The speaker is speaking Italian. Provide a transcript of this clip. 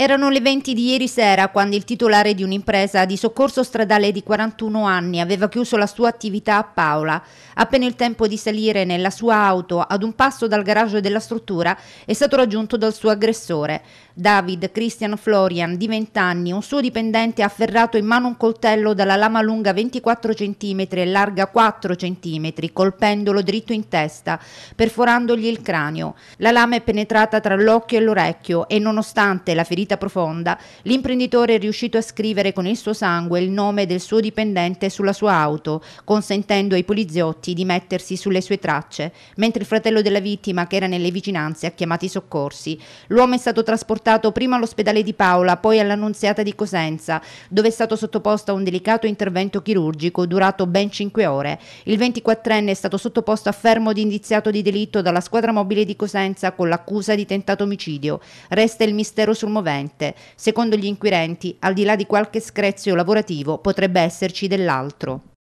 Erano le 20 di ieri sera quando il titolare di un'impresa di soccorso stradale di 41 anni aveva chiuso la sua attività a Paola. Appena il tempo di salire nella sua auto ad un passo dal garage della struttura è stato raggiunto dal suo aggressore. David Christian Florian, di 20 anni, un suo dipendente ha afferrato in mano un coltello dalla lama lunga 24 cm e larga 4 cm, colpendolo dritto in testa, perforandogli il cranio. La lama è penetrata tra l'occhio e l'orecchio e nonostante la ferita profonda, l'imprenditore è riuscito a scrivere con il suo sangue il nome del suo dipendente sulla sua auto, consentendo ai poliziotti di mettersi sulle sue tracce, mentre il fratello della vittima, che era nelle vicinanze, ha chiamato i soccorsi. L'uomo è stato trasportato portato prima all'ospedale di Paola, poi all'Annunziata di Cosenza, dove è stato sottoposto a un delicato intervento chirurgico durato ben 5 ore. Il 24enne è stato sottoposto a fermo di indiziato di delitto dalla squadra mobile di Cosenza con l'accusa di tentato omicidio. Resta il mistero sul movente. Secondo gli inquirenti, al di là di qualche screzio lavorativo, potrebbe esserci dell'altro.